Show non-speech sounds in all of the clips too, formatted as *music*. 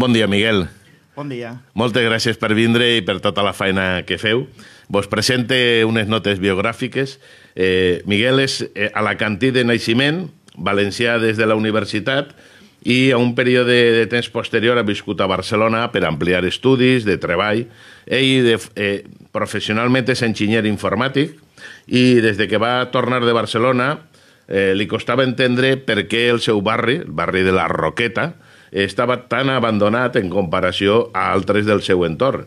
Bon dia, Miguel. Bon dia. Moltes gràcies per vindre i per tota la feina que feu. Vos presente unes notes biogràfiques. Eh, Miguel és eh, alacantí de naixement, valencià des de la universitat, i a un període de temps posterior ha viscut a Barcelona per ampliar estudis, de treball. Ell de, eh, professionalment és enginyer informàtic i des de que va tornar de Barcelona eh, li costava entendre per què el seu barri, el barri de la Roqueta, estava tan abandonat en comparació a altres del seu entorn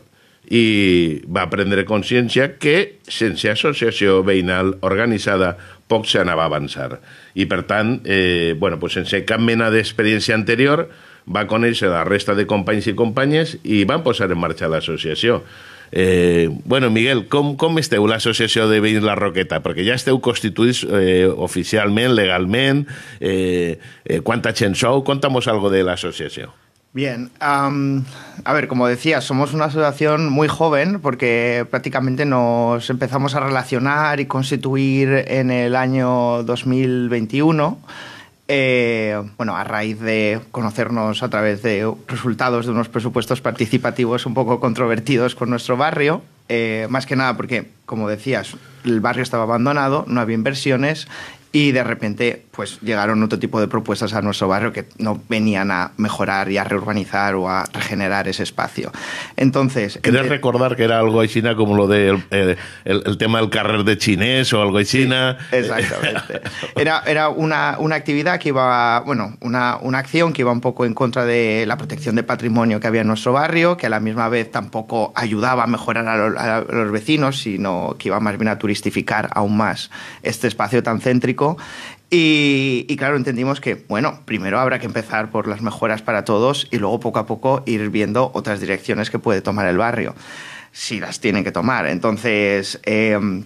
i va prendre consciència que sense associació veïnal organitzada poc s'anava a avançar. I per tant, eh, bueno, pues sense cap mena d'experiència anterior, va conèixer la resta de companys i companyes i van posar en marxa l'associació. Eh, bueno, Miguel, ¿cómo está la asociación de veïns La Roqueta? Porque ya está constituïts eh, oficialmente, legalmente, legalment, eh, eh, Contamos algo de la asociación. Bien, a ver, como decía, somos una asociación muy joven porque prácticamente nos empezamos a relacionar y constituir en el año 2021. Eh, bueno, a raíz de conocernos a través de resultados de unos presupuestos participativos un poco controvertidos con nuestro barrio, eh, más que nada porque, como decías, el barrio estaba abandonado, no había inversiones y de repente pues llegaron otro tipo de propuestas a nuestro barrio que no venían a mejorar y a reurbanizar o a regenerar ese espacio. Entonces... ¿Querés recordar que era algo china como lo del el, tema del carrer de chinés o algo de china exactamente. *laughs* Era, una, actividad que iba, bueno, una, acción que iba un poco en contra de la protección de patrimonio que había en nuestro barrio, que a la misma vez tampoco ayudaba a mejorar a los vecinos, sino que iba más bien a turistificar aún más este espacio tan céntrico. Y, claro, entendimos que, bueno, primero habrá que empezar por las mejoras para todos y luego poco a poco ir viendo otras direcciones que puede tomar el barrio, si las tienen que tomar. Entonces, em,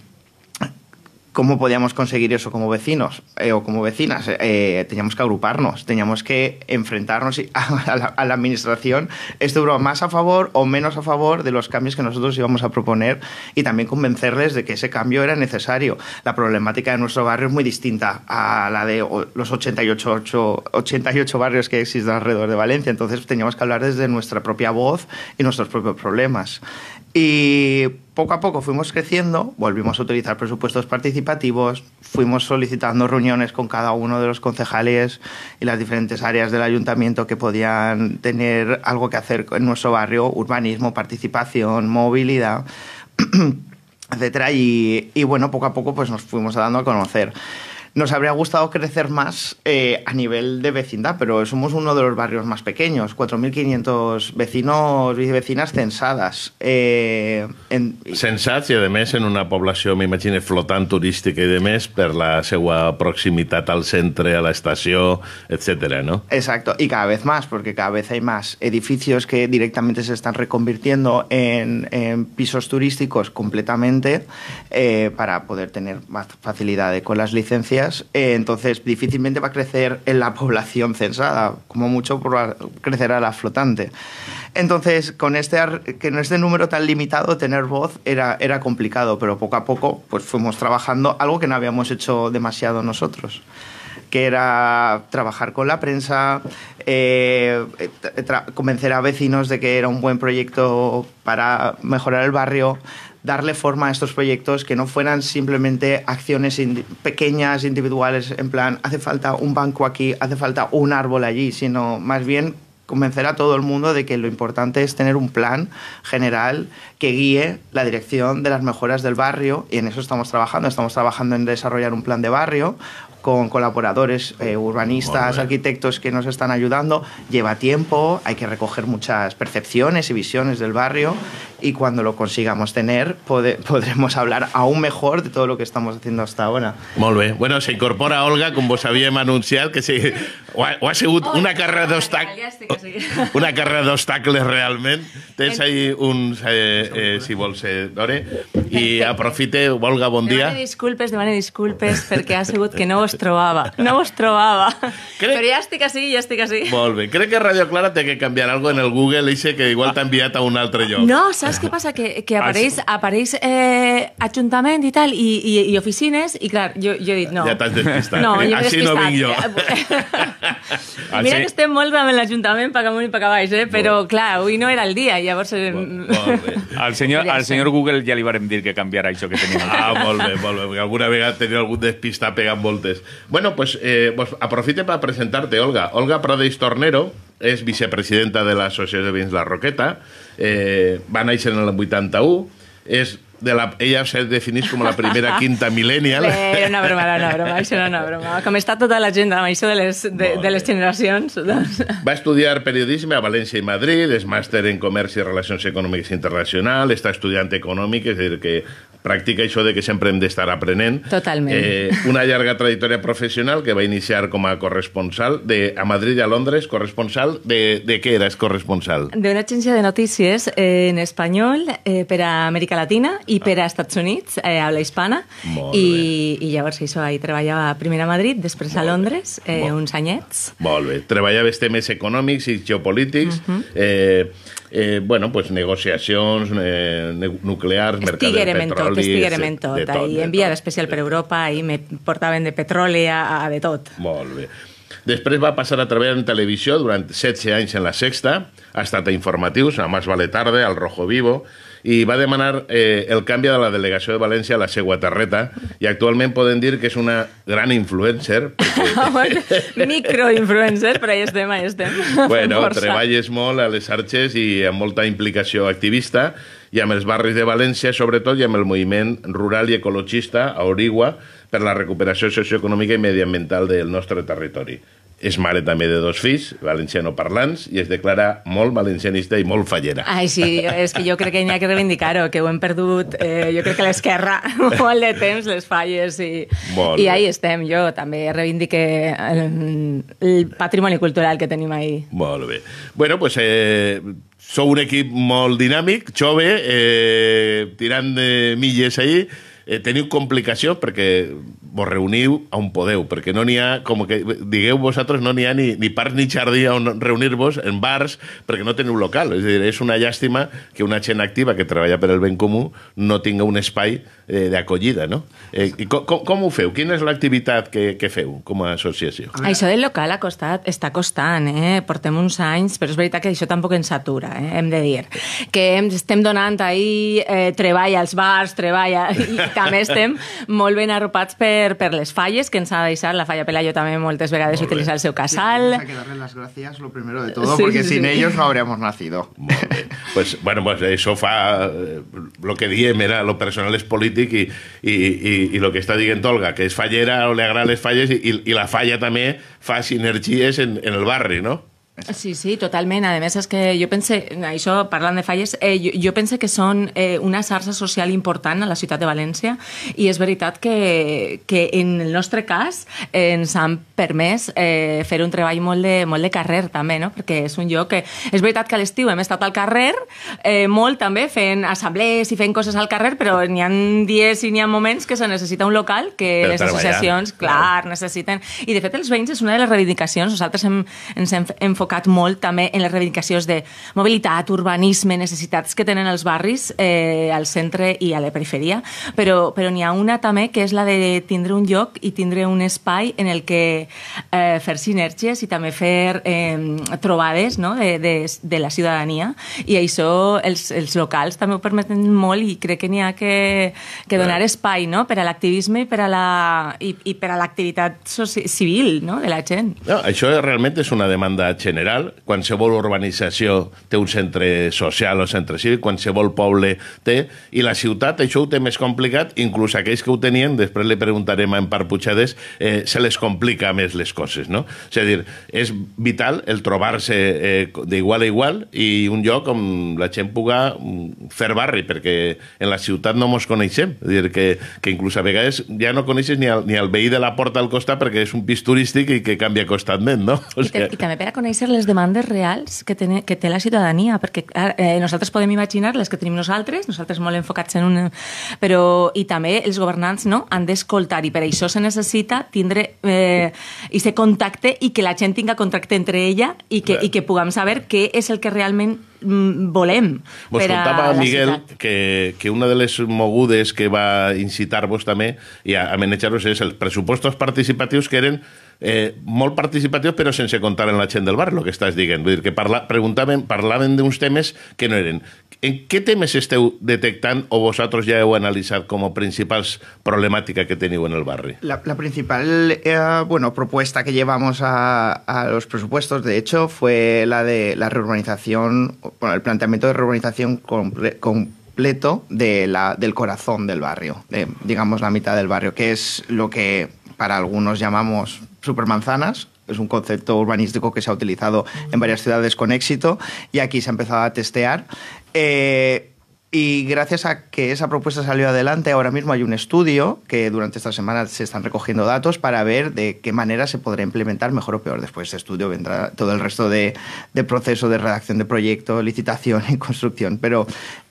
¿Cómo podíamos conseguir eso como vecinos eh, o como vecinas? Eh, eh, teníamos que agruparnos, teníamos que enfrentarnos *laughs* a la, administración, estuvo más a favor o menos a favor de los cambios que nosotros íbamos a proponer y también convencerles de que ese cambio era necesario. La problemática de nuestro barrio es muy distinta a la de los 88, 88 barrios que existen alrededor de Valencia, entonces teníamos que hablar desde nuestra propia voz y nuestros propios problemas. Y poco a poco fuimos creciendo, volvimos a utilizar presupuestos participativos, fuimos solicitando reuniones con cada uno de los concejales y las diferentes áreas del ayuntamiento que podían tener algo que hacer en nuestro barrio, urbanismo, participación, movilidad. *clears throat* etcétera y, bueno poco a poco pues nos fuimos dando a conocer nos habría gustado crecer más eh, a nivel de vecindad, pero somos uno de los barrios más pequeños, 4.500 vecinos y vecinas censadas. Eh, en... además en una población, me imagino, flotante turística y demás por la segua proximidad al centre, a la estación, etcétera, ¿no? Exacto, y cada vez más, porque cada vez hay más edificios que directamente se están reconvirtiendo en, pisos turísticos completamente eh, para poder tener más facilidades con las licencias eh, entonces difícilmente va a crecer en la *laughs* población censada, como mucho por, crecerá la flotante. Entonces, con este, este número tan limitado, tener voz era, era complicado, pero poco a poco pues fuimos trabajando algo que no habíamos hecho demasiado nosotros que era trabajar con la prensa, eh, eh, convencer a vecinos de que era un buen proyecto para mejorar el barrio, darle forma a estos proyectos que no fueran simplemente acciones pequeñas, individuales, en plan, hace falta un banco aquí, hace falta un árbol allí, sino más bien convencer a todo el mundo de que lo importante es tener un plan general que guíe la dirección de las mejoras del barrio y en eso estamos trabajando. Estamos trabajando en desarrollar un plan de barrio, con colaboradores, eh, urbanistas, arquitectos que nos están ayudando. Lleva tiempo, hay que recoger muchas percepciones y visiones del barrio y cuando lo consigamos tener *laughs* podremos hablar aún mejor de todo lo que estamos haciendo hasta ahora. Molve, Bueno, se incorpora Olga, como vos habíamos manuncial que sí, ha, ha una carrera d'obstacles, una carrera d'obstacles realmente Tens ahí un eh, eh, si vols, eh, Dore, aprofite, Olga, bon día Demane disculpes, demane disculpes, perquè ha que no vos trobava, no vos trobava. Crec... Però ja estic així, ja estic així. Molt bé. Crec que Radio Clara té que canviar algo en el Google, eixe que igual t'ha enviat a un altre lloc. No, saps què passa? Que, que ah, apareix, apareix eh, ajuntament i tal, i, i, i oficines, i clar, jo, jo he dit no. Ja t'has despistat. No, jo així no vinc jo. *laughs* Eh, Mira així... que estem molt amb l'Ajuntament, pac amunt i pac baix, eh? però clar, avui no era el dia, llavors... Eh, molt, mm. molt bé. *laughs* Al senyor, al senyor Google ja li vàrem dir que canviarà això que tenia. Ah, molt bé, molt bé. Alguna vegada tenia algun despistat pegant voltes. Pues, bueno, pues, eh, pues, aprofite para presentarte, Olga. Olga Prades Tornero es vicepresidenta de la Asociación de Vins La Roqueta. Eh, Van a irse en el 81. Es de la, ella se define como la primera *laughs* quinta millennial. Es eh, era una broma, era una broma, es una broma. como está toda la agenda de las de, Va generaciones? estudiar periodismo a Valencia y Madrid, es máster en Comercio y Relaciones Económicas internacionales. está estudiante económica, es decir que practica això de que sempre hem d'estar aprenent. Totalment. Eh, una llarga trajectòria professional que va iniciar com a corresponsal de, a Madrid i a Londres, corresponsal de, de què eres corresponsal? D'una agència de notícies eh, en espanyol eh, per a Amèrica Latina i ah. per a ah. Estats Units, eh, a la hispana. Molt I, bé. I llavors això, ahir treballava primer a Madrid, després Molt a Londres, eh, Molt. uns anyets. Molt bé. Treballaves temes econòmics i geopolítics. Uh -huh. eh, eh, bueno, pues negociacions eh, nuclears, mercat de petroli petroli... Tot, estiguérem en tot. tot i em especial per Europa, i me portaven de petroli a, a de tot. Molt bé. Després va passar a treballar en televisió durant 16 anys en la Sexta, ha estat a informatius, a Mas Vale Tarde, al Rojo Vivo, i va demanar eh, el canvi de la delegació de València a la seva terreta i actualment podem dir que és una gran influencer. Perquè... *laughs* Microinfluencer, però ja estem, ja estem. Bueno, treballes molt a les xarxes i amb molta implicació activista i amb els barris de València, sobretot, i amb el moviment rural i ecologista a Origua per la recuperació socioeconòmica i mediambiental del nostre territori. És mare també de dos fills, valenciano parlants, i es declara molt valencianista i molt fallera. Ai, sí, és que jo crec que hi ha que reivindicar-ho, que ho hem perdut, eh, jo crec que l'esquerra *laughs* molt de temps, les falles, i, molt. i ahí estem. Jo també reivindique el, el patrimoni cultural que tenim ahí. Molt bé. bueno, pues, eh, sou un equip molt dinàmic, jove, eh, tirant de eh, milles ahí, eh, teniu complicació perquè vos reuniu a un podeu, perquè no n'hi ha, com que digueu vosaltres, no n'hi ha ni, ni parc ni jardí on reunir-vos, en bars, perquè no teniu local. És dir, és una llàstima que una gent activa que treballa per el ben comú no tinga un espai eh, d'acollida, no? Eh, com, com ho feu? Quina és l'activitat que, que feu com a associació? Ah, això del local ha costat, està costant, eh? Portem uns anys, però és veritat que això tampoc ens atura, eh? hem de dir. Que hem, estem donant ahir eh, treball als bars, treball... A... I *laughs* també estem molt ben arropats per, per les falles, que ens ha deixat la falla Pelayo també moltes vegades molt utilitzar el seu casal. Sí, que darle las gracias lo primero de todo, sí, porque sí, sin sí. ellos no habríamos nacido. Pues, bueno, pues eso fa... Eh, lo que diem era, lo personal es político polític i, i, i, i el que està dient Tolga, que és fallera, o li agrada les falles i, i la falla també fa sinergies en, en el barri, no? Sí, sí, totalment. A més, és que jo pense, això parlant de falles, eh, jo, jo pense que són eh, una xarxa social important a la ciutat de València i és veritat que, que en el nostre cas eh, ens han permès eh, fer un treball molt de, molt de carrer també, no? perquè és un lloc que... És veritat que a l'estiu hem estat al carrer eh, molt també fent assemblees i fent coses al carrer, però n'hi han dies i n'hi ha moments que se necessita un local que per les associacions, clar, clar, necessiten... I de fet els veïns és una de les reivindicacions. Nosaltres hem, ens hem enfocat enfocat molt també en les reivindicacions de mobilitat, urbanisme, necessitats que tenen els barris, eh, al centre i a la periferia, però, però n'hi ha una també que és la de tindre un lloc i tindre un espai en el que eh, fer sinergies i també fer eh, trobades no? de, de, de la ciutadania i això els, els locals també ho permeten molt i crec que n'hi ha que, que donar espai no? per a l'activisme i per a la, i, i per a l'activitat civil no? de la gent. No, això realment és una demanda general general, qualsevol urbanització té un centre social o centre cívic, qualsevol poble té, i la ciutat això ho té més complicat, inclús aquells que ho tenien, després li preguntarem a Empar Puigades, eh, se les complica més les coses, no? És a dir, és vital el trobar-se eh, d'igual a igual i un lloc on la gent puga mm, fer barri, perquè en la ciutat no mos coneixem, és dir, que, que inclús a vegades ja no coneixes ni el, ni el veí de la porta al costat perquè és un pis turístic i que canvia constantment, no? *laughs* O sigui... I, i també per a conèixer les demandes reals que, té, que té la ciutadania, perquè clar, eh, nosaltres podem imaginar les que tenim nosaltres, nosaltres molt enfocats en un... Però, I també els governants no, han d'escoltar, i per això se necessita tindre eh, i se contacte i que la gent tinga contacte entre ella i que, i que puguem saber què és el que realment mm, volem. Vos per contava, a Miguel, ciutat. que, que una de les mogudes que va incitar vos també i a, a menjar vos és els pressupostos participatius que eren eh, molt participatius sin se contar en la gent del barrio, lo que estás diciendo... Vull dir, que parla, preguntaven, parlaven d'uns temes que no eren. En qué temes este detectan o vosotros ya heu analizado como principales... ...problemáticas que tenéis en el barrio? La, principal eh, bueno, propuesta que llevamos a, los presupuestos, de hecho, fue la de la reurbanización, bueno, el planteamiento de reurbanización completo de la, del corazón del barrio, digamos la mitad del barrio, que es lo que para algunos llamamos supermanzanas. Es un concepto urbanístico que se ha utilizado en varias ciudades con éxito y aquí se ha empezado a testear. Eh, y gracias a que esa propuesta salió adelante, ahora mismo hay un estudio que durante esta semana se están recogiendo datos para ver de qué manera se podrá implementar mejor o peor. Después de este estudio vendrá todo el resto de, proceso de redacción de proyecto, licitación y *laughs* construcción. Pero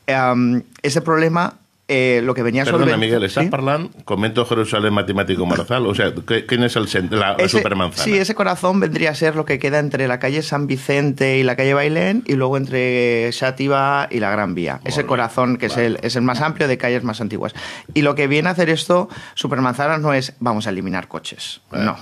em, ese problema eh, lo que venía Perdona, Miguel, ¿estás ¿Sí? ¿Comento Jerusalén Matemático Marzal, o sea, ¿quién es el centro, la, supermanzana? Sí, ese corazón vendría a ser lo que queda entre la calle San Vicente y la calle Bailén y luego entre Sátiva y la Gran Vía. ese corazón que es, el, es el más amplio de calles más antiguas. Y lo que viene a hacer esto, supermanzana, no es vamos a eliminar coches, no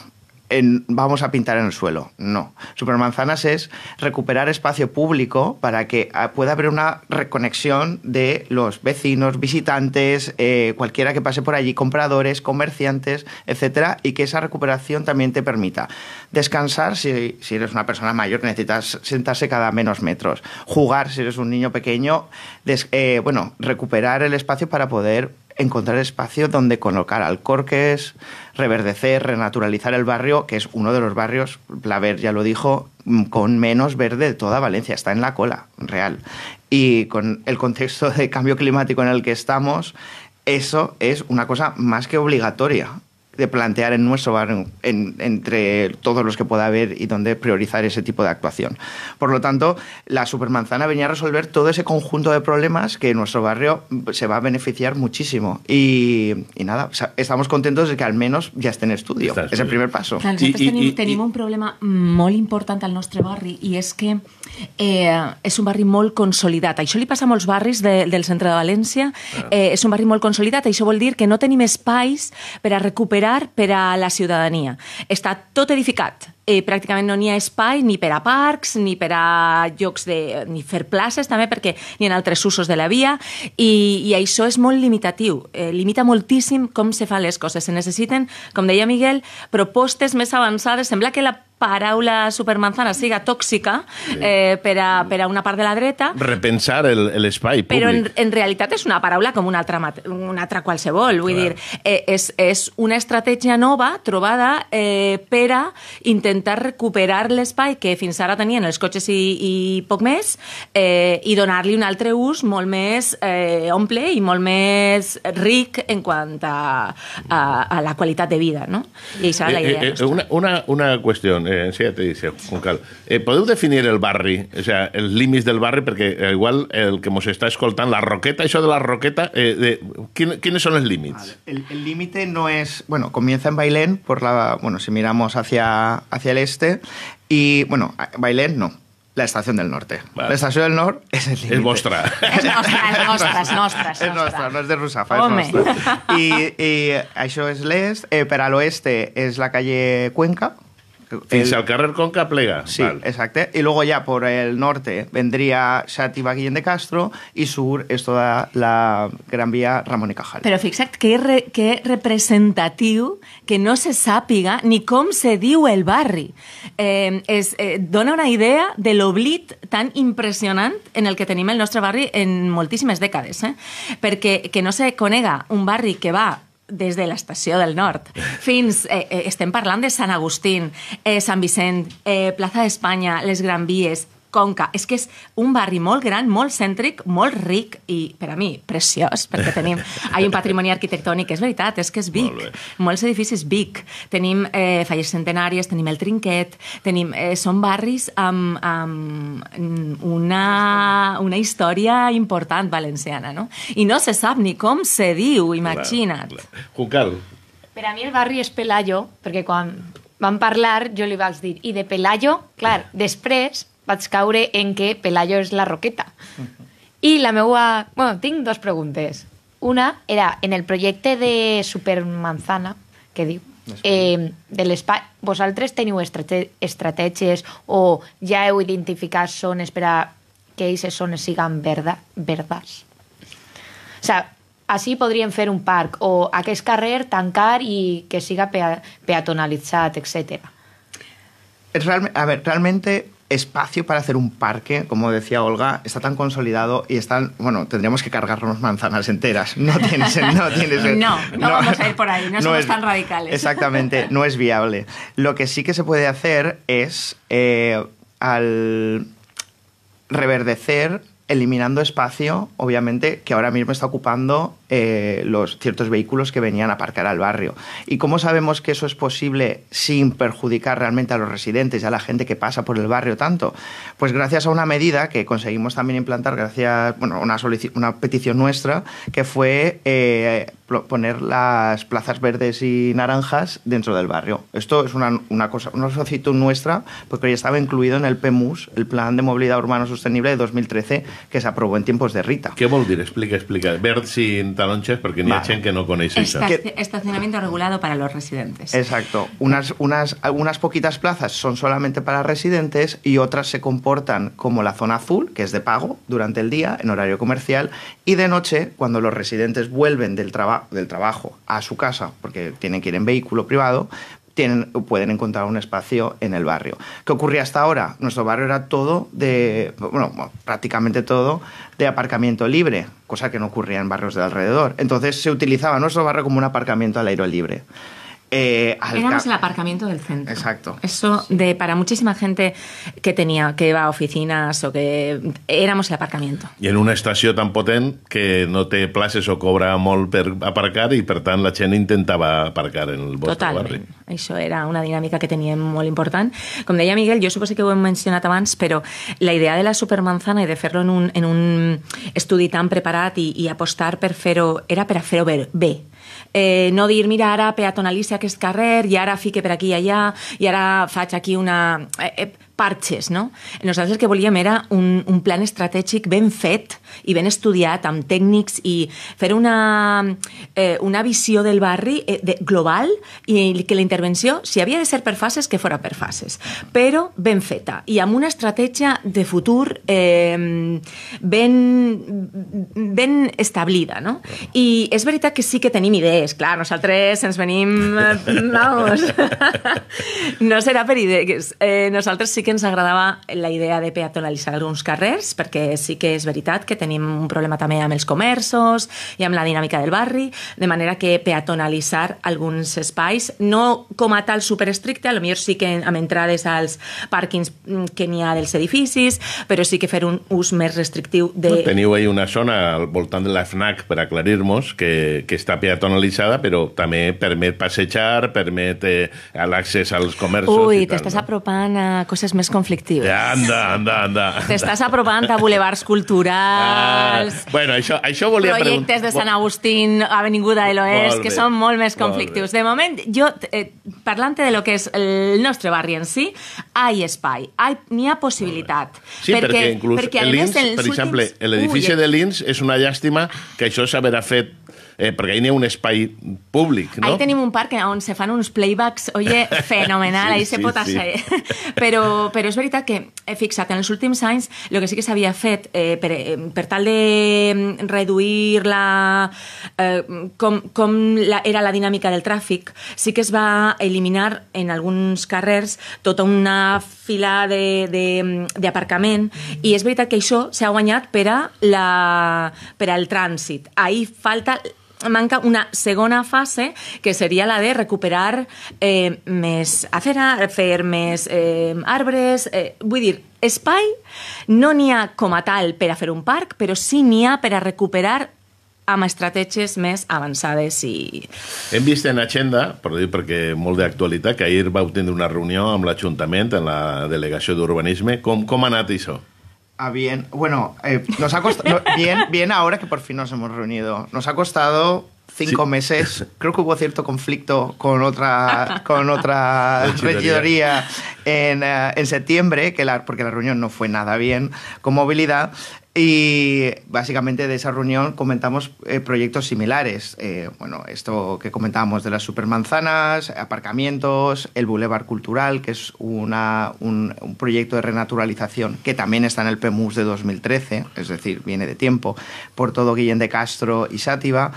vamos a pintar en el suelo. No. Supermanzanas es recuperar espacio público para que ah, pueda haber una reconexión de los vecinos, visitantes, eh, cualquiera que pase por allí, compradores, comerciantes, etcétera, y que esa recuperación también te permita descansar si, eres una persona mayor necesitas sentarse cada menos metros, jugar si eres un niño pequeño, eh, bueno, recuperar el espacio para poder encontrar espacio donde colocar alcorques, reverdecer, renaturalizar el barrio, que es uno de los barrios, VER ya lo dijo, mm, con menos verde de toda Valencia, está en la cola, real. Y con el contexto de cambio climático en el que estamos, eso es una cosa más que obligatoria de plantear en nuestro barrio, entre todos los que pueda haber y donde priorizar ese tipo de actuación. Por lo tanto, la supermanzana venía a resolver todo ese conjunto de problemas que nuestro barrio mm, se va a beneficiar muchísimo. Y, nada, estamos contentos de que al menos ya esté en estudio. es el primer paso. tenemos un problema muy importante al nuestro barrio y es que es eh, un barrio muy consolidado y solo pasa a muchos barrios del centro de Valencia es Eh, es un muy y y quiere vol decir que no teníamos space para recuperar popular per a la ciutadania. Està tot edificat. Eh, pràcticament no n'hi ha espai ni per a parcs, ni per a llocs de... ni fer places també, perquè hi ha altres usos de la via, i, i això és molt limitatiu. Eh, limita moltíssim com se fan les coses. Se necessiten, com deia Miguel, propostes més avançades. Sembla que la paraula supermanzana siga tòxica sí. eh, per, a, per a una part de la dreta. Repensar l'espai públic. Però en, en realitat és una paraula com una altra, una altra qualsevol. Vull Clar. dir, eh, és, és una estratègia nova trobada eh, per a intentar recuperar l'espai que fins ara tenien els cotxes i, i poc més eh, i donar-li un altre ús molt més eh, omple i molt més ric en quant a, a, a la qualitat de vida. No? I això era la eh, idea. Eh, eh, una, una, una qüestió eh, te dice Juncal. Eh, definir el barrio o sea, el límite del barrio Porque eh, igual el que nos está escoltando la roqueta, eso de la roqueta, eh, ¿quiénes son los límites? El límite no es, bueno, comienza en Bailén, por la, bueno, si miramos hacia, hacia el este, y bueno, Bailén no, la estación del norte. La estación del norte es el límite. *laughs* Es nuestra Es nuestra, es es no es de Rusafa, eso es eso eh, es eh, la calle Cuenca, Fins el, al carrer Conca plega. Sí, Val. exacte. Y luego ya por el norte vendría Sátiva Guillem de Castro y sur és tota la Gran Via Ramon y Cajal. Però fixa't que, re, que representatiu que no se sàpiga ni com se diu el barri. Eh, es, eh, dona una idea de l'oblit tan impressionant en el que tenim el nostre barri en moltíssimes dècades. Eh? Perquè que no se conega un barri que va des de l'estació del nord fins, eh, eh, estem parlant de Sant Agustín, eh, Sant Vicent, eh, Plaça d'Espanya, les Gran Vies, Conca. És que és un barri molt gran, molt cèntric, molt ric i, per a mi, preciós, perquè tenim... Hi *laughs* un patrimoni arquitectònic, és veritat, és que és Vic. Molt Molts edificis Vic. Tenim eh, falles centenàries, tenim el Trinquet, tenim... Eh, són barris amb, amb una, una història important valenciana, no? I no se sap ni com se diu, imagina't. Clar, Per a mi el barri és Pelayo, perquè quan vam parlar jo li vaig dir, i de Pelayo, clar, després vaig caure en que Pelayo és la Roqueta. I la meua... Bueno, tinc dues preguntes. Una era, en el projecte de Supermanzana, que diu, eh, de l'espai... Vosaltres teniu estratègies o ja heu identificat zones per a que aquestes zones siguin verda, verdes? O sea, així podríem fer un parc o aquest carrer tancar i que siga pe peatonalitzat, etc. Realme, a ver, realmente espacio para hacer un parque, como decía Olga, está tan consolidado y están, bueno, tendríamos que cargarnos manzanas enteras. No *laughs* no, tienes, no, no, vamos a ir por ahí, no, somos tan radicales. Exactamente, no es viable. Lo que sí que se puede hacer es eh, al reverdecer eliminando espacio, obviamente, que ahora mismo está ocupando eh, los ciertos vehículos que venían a aparcar al barrio. ¿Y cómo sabemos que eso es posible sin perjudicar realmente a los residentes y a la gente que pasa por el barrio tanto? Pues gracias a una medida que conseguimos también implantar, gracias bueno, una, una petición nuestra, que fue eh, poner las plazas verdes y naranjas dentro del barrio. Esto es una, cosa, una solicitud nuestra, porque ya estaba incluido en el PEMUS, el Plan de Movilidad Urbana Sostenible de 2013, que se aprobó en tiempos de Rita. ¿Qué vol Explica, explica. Verde sin noches, porque ni echen que no conéis Estacionamiento regulado para los residentes. Exacto. Unas, unas, poquitas plazas son solamente para residentes y otras se comportan como la zona azul, que es de pago durante el día, en horario comercial, y de noche, cuando los residentes vuelven del, del trabajo a su casa, porque tienen que ir en vehículo privado, pueden encontrar un espacio en el barrio. ¿Qué ocurría hasta ahora? Nuestro barrio era todo de, bueno, prácticamente todo de aparcamiento libre, cosa que no ocurría en barrios de alrededor. Entonces se utilizaba nuestro barrio como un aparcamiento al aire libre. Eh, Éramos el aparcamiento del centro. Exacto. Eso de para muchísima gente que tenía, que iba a oficinas o que éramos el aparcamiento. Y en una estación tan potente que no te places o cobra mol per aparcar y per tant la gent intentava aparcar en el vostre Totalment. barri. Això era una dinàmica que teníem molt important. Com deia Miguel, jo suposo que ho hem mencionat abans, però la idea de la supermanzana i de fer-lo en, un, en un estudi tan preparat i, i apostar per fer-ho era per a fer-ho bé eh, no dir, mira, ara peatonalitza aquest carrer, i ara fique per aquí i allà, i ara faig aquí una... Eh, eh, parxes, no? Nosaltres el que volíem era un, un plan estratègic ben fet i ben estudiat, amb tècnics i fer una, eh, una visió del barri eh, de, global i que la intervenció, si havia de ser per fases, que fora per fases, però ben feta i amb una estratègia de futur eh, ben, ben establida, no? I és veritat que sí que tenim idees, clar, nosaltres ens venim... Eh, vamos. *laughs* No serà per idees. Eh, nosaltres sí que ens agradava la idea de peatonalitzar alguns carrers, perquè sí que és veritat que tenim un problema també amb els comerços i amb la dinàmica del barri, de manera que peatonalitzar alguns espais, no com a tal superestricte, potser sí que amb entrades als pàrquings mm, que n'hi ha dels edificis, però sí que fer un ús més restrictiu de... Teniu ahí una zona al voltant de la FNAC, per aclarir-nos, que, que està peatonalitzada, però també permet passejar, permet eh, l'accés als comerços... Ui, t'estàs no? apropant a coses més conflictives. Anda, anda, anda. T'estàs apropant a bulevards culturals... Ah, bueno, això, això volia preguntar... Projectes de Sant Agustín, Avenida de l'Oest, que són molt més conflictius. Molt de moment, jo, eh, parlant de lo que és el nostre barri en si, hi espai, n'hi ha possibilitat. Sí, perquè, perquè inclús perquè, a més, per últims... exemple, l'edifici eh. de l'Inns és una llàstima que això s'haverà fet eh, perquè hi n'hi ha un espai públic, no? Ahí tenim un parc on se fan uns playbacks, oye, *laughs* fenomenal, sí, ahí se pot pot sí. però, però és veritat que, eh, fixa't, en els últims anys el que sí que s'havia fet eh, per, eh, per tal de mm, reduir la, eh, com, com la, era la dinàmica del tràfic, sí que es va eliminar en alguns carrers tota una fila mm, d'aparcament i és veritat que això s'ha guanyat per a, la, per al trànsit. Ahir falta manca una segona fase que seria la de recuperar eh, més acera, fer més eh, arbres, eh, vull dir, espai no n'hi ha com a tal per a fer un parc, però sí n'hi ha per a recuperar amb estratègies més avançades i... Hem vist en agenda, per dir perquè molt d'actualitat, que ahir vau tenir una reunió amb l'Ajuntament, en la delegació d'Urbanisme. Com, com ha anat això? Ah, bien. Bueno, eh, nos ha costado. bien, bien ahora que por fin nos hemos reunido. Nos ha costado cinco meses. Creo que hubo cierto conflicto con otra, con otra regidoría eh, en, septiembre, que la, porque la reunión no fue nada bien con movilidad. Y básicamente de esa reunión comentamos eh, proyectos similares. Eh, bueno, esto que comentábamos de las supermanzanas, aparcamientos, el Boulevard Cultural, que es un, proyecto de renaturalización que también está en el PEMUS de 2013, es decir, viene de tiempo, por todo Guillén de Castro y Sátiva.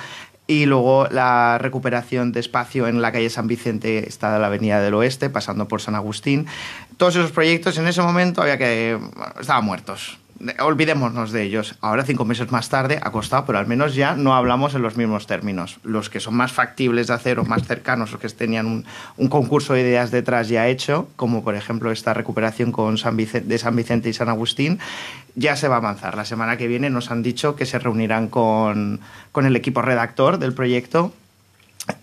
Y luego la recuperación de espacio en la calle San Vicente, está de la Avenida del Oeste, pasando por San Agustín. Todos esos proyectos en ese momento había que. estaban muertos olvidémonos de ellos. Ahora, cinco meses más tarde, ha costado, pero al menos ya no hablamos en los mismos términos. Los que son más factibles de hacer o más cercanos, o que tenían un, concurso de ideas detrás ya hecho, como por ejemplo esta recuperación con San Vicente, de San Vicente y San Agustín, ya se va a avanzar. La semana que viene nos han dicho que se reunirán con, el equipo redactor del proyecto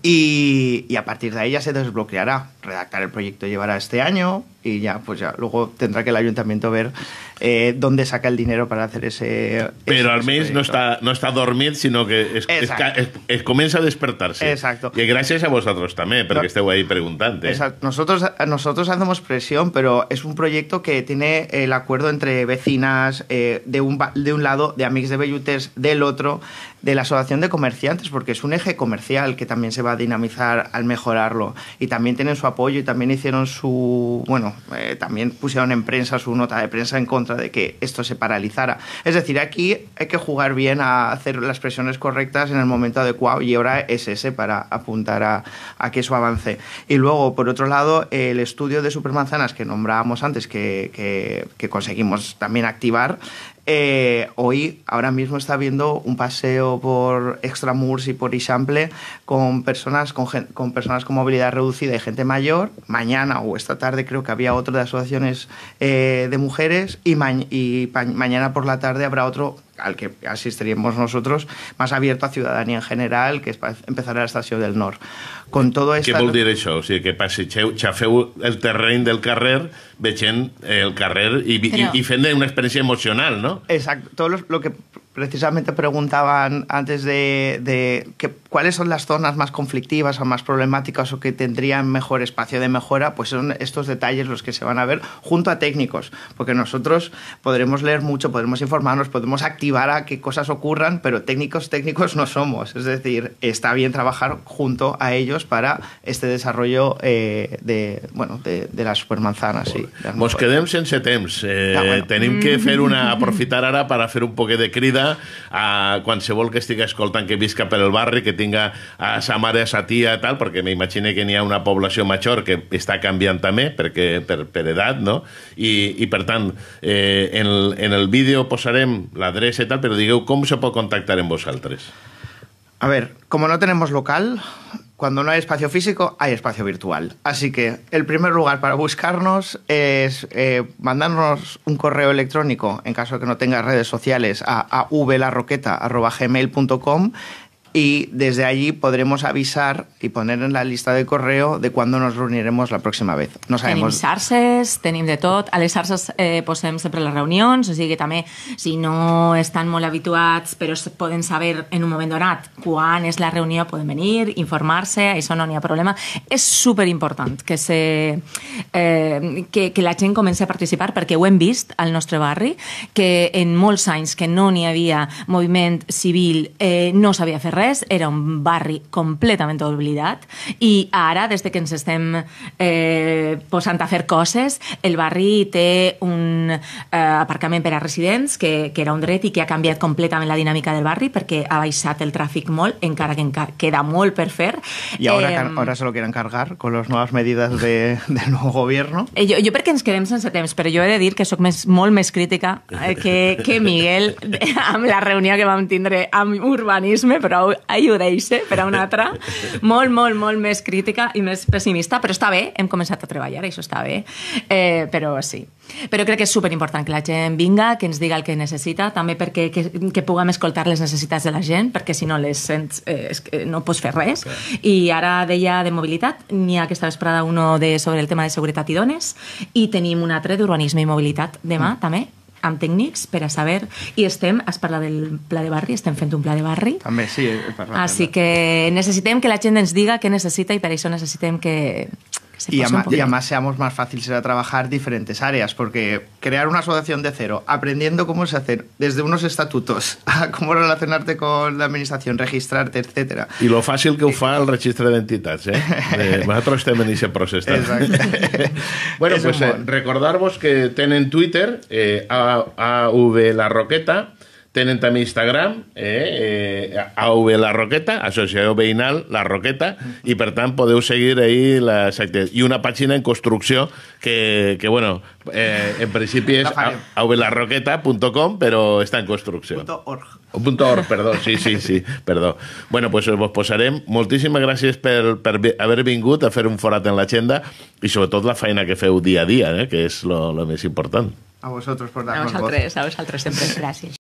y, a partir de ahí ya se desbloqueará. Redactar el proyecto llevará este año, y ya, pues ya, luego tendrá que el ayuntamiento ver eh, dónde saca el dinero para hacer ese... Pero al mes no está, no está dormir, sino que comienza a despertarse. Exacto. Y gracias a vosotros también, porque esté ahí preguntando. ¿eh? Exacto. Nosotros, nosotros hacemos presión, pero es un proyecto que tiene el acuerdo entre vecinas, eh, de, un, de un lado, de Amix de Bellutes del otro, de la Asociación de Comerciantes, porque es un eje comercial que también se va a dinamizar al mejorarlo. Y también tienen su apoyo y también hicieron su, bueno, eh, también pusieron en prensa su nota de prensa en contra de que esto se paralizara. Es decir, aquí hay que jugar bien a hacer las presiones correctas en el momento adecuado y ahora es ese para apuntar a, que eso avance. Y luego, por otro lado, el estudio de supermanzanas que nombrábamos antes, que conseguimos también activar, eh, hoy, ahora mismo está viendo un paseo por Extramurs y por Isample con personas con, personas con movilidad reducida y gente mayor. Mañana o esta tarde creo que había otro de asociaciones eh, de mujeres y, y mañana por la tarde habrá otro al que asistiríamos nosotros, más abierto a ciudadanía en general, que es empezará la Estación del Norte... Con todo esto... ¿Qué vol que pase xafeu el terreno del carrer bechen el carrer ...y defender una experiencia emocional, no? Exacto, Todo lo que precisamente preguntaban antes de, cuáles son las zonas más conflictivas o más problemáticas o que tendrían mejor espacio de mejora, pues son estos detalles los que se van a ver junto a técnicos, porque nosotros podremos leer mucho, podremos informarnos, podemos activar a que cosas ocurran, pero técnicos técnicos no somos. Es decir, está bien trabajar junto a ellos para este desarrollo eh, de, bueno, de, de las supermanzanas. Sí, Nos en Eh, ah, que hacer una... *laughs* aprofitar ahora para hacer un poco de crida a qualsevol que estigui escoltant que visca per el barri, que tinga a sa mare, a sa tia, tal, perquè m'imagino que n'hi ha una població major que està canviant també perquè, per, per edat, no? I, i per tant, eh, en, el, en el vídeo posarem l'adreça i tal, però digueu com se pot contactar amb vosaltres. A ver, como no tenemos local, cuando no hay espacio físico, hay espacio virtual. Así que el primer lugar para buscarnos es eh, mandarnos un correo electrónico, en caso de que no tengas redes sociales, a avlarroqueta.gmail.com y desde allí podremos avisar y poner en la lista de correo de cuándo nos reuniremos la próxima vez. No sabemos... Tenim xarxes, tenim de tot. A les xarxes eh, posem sempre les reunions, o sigui que també, si no estan molt habituats, però poden saber en un moment donat quan és la reunió, poden venir, informar-se, això no n'hi ha problema. És superimportant que, se, eh, que, que la gent comença a participar, perquè ho hem vist al nostre barri, que en molts anys que no n'hi havia moviment civil eh, no sabia fer res, res, era un barri completament oblidat i ara, des de que ens estem eh, posant a fer coses, el barri té un eh, aparcament per a residents que, que era un dret i que ha canviat completament la dinàmica del barri perquè ha baixat el tràfic molt, encara que enca queda molt per fer. I ara, eh, ara se lo quieren cargar con les noves medidas de, *laughs* del nou gobierno. Eh, jo, jo perquè ens quedem sense temps, però jo he de dir que sóc més, molt més crítica eh, que, que Miguel *laughs* amb la reunió que vam tindre amb urbanisme, però ayudeixe eh, per a una altra, molt, molt, molt més crítica i més pessimista, però està bé, hem començat a treballar, això està bé, eh, però sí. Però crec que és superimportant que la gent vinga, que ens diga el que necessita, també perquè que, que puguem escoltar les necessitats de la gent, perquè si no les sents, eh, no pots fer res. Okay. I ara deia de mobilitat, n'hi ha aquesta vesprada uno de, sobre el tema de seguretat i dones, i tenim un altre d'urbanisme i mobilitat demà, mm. també, amb tècnics per a saber, i estem, has parlat del pla de barri, estem fent un pla de barri. També, sí, Així que necessitem que la gent ens diga què necessita i per això necessitem que, y, además seamos más fáciles a trabajar diferentes áreas, porque crear una asociación de cero, aprendiendo cómo se hace desde unos estatutos, *laughs* a cómo relacionarte con la administración, registrarte, etcétera. Y lo fácil que ufa eh, el registro de entidades, eh? *laughs* eh nosaltres estem en *laughs* bueno, pues eh, recordaros que tienen Twitter, eh, la roqueta, Tenen també Instagram, eh, eh, AV La Roqueta, Associació Veïnal La Roqueta, i per tant podeu seguir ahí les actes. I una pàgina en construcció que, que bueno, eh, en principi és avlarroqueta.com, però està en construcció. Punto .org. Punto .org, perdó, sí, sí, sí, perdó. Bueno, pues vos posarem. Moltíssimes gràcies per, per haver vingut a fer un forat en l'agenda i sobretot la feina que feu dia a dia, eh, que és lo, més important. A vosaltres per A vosaltres, a vosaltres sempre. Gràcies.